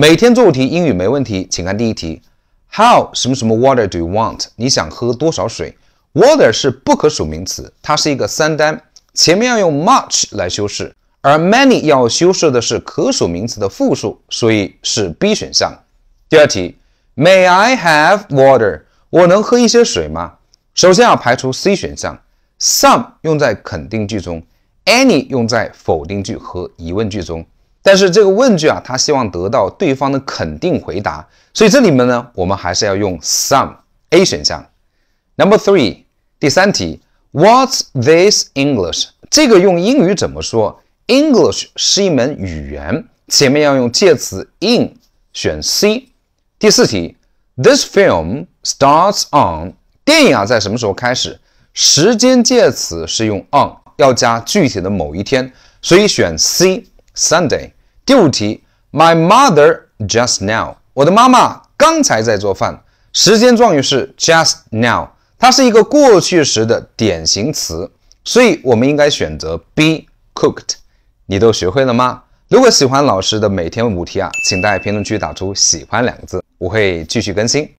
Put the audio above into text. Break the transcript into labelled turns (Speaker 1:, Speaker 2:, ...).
Speaker 1: 每天做五题，英语没问题。请看第一题：How 什么什么 water do you want？你想喝多少水？Water 是不可数名词，它是一个三单，前面要用 much 来修饰，而 many 要修饰的是可数名词的复数，所以是 B 选项。第二题：May I have water？我能喝一些水吗？首先，要排除 C 选项，some 用在肯定句中，any 用在否定句和疑问句中。但是这个问句啊，他希望得到对方的肯定回答，所以这里面呢，我们还是要用 some A 选项。Number three，第三题，What's this English？这个用英语怎么说？English 是一门语言，前面要用介词 in，选 C。第四题，This film starts on 电影啊，在什么时候开始？时间介词是用 on，要加具体的某一天，所以选 C Sunday。第五题，My mother just now。我的妈妈刚才在做饭。时间状语是 just now，它是一个过去时的典型词，所以我们应该选择 be cooked。你都学会了吗？如果喜欢老师的每天五题啊，请在评论区打出“喜欢”两个字，我会继续更新。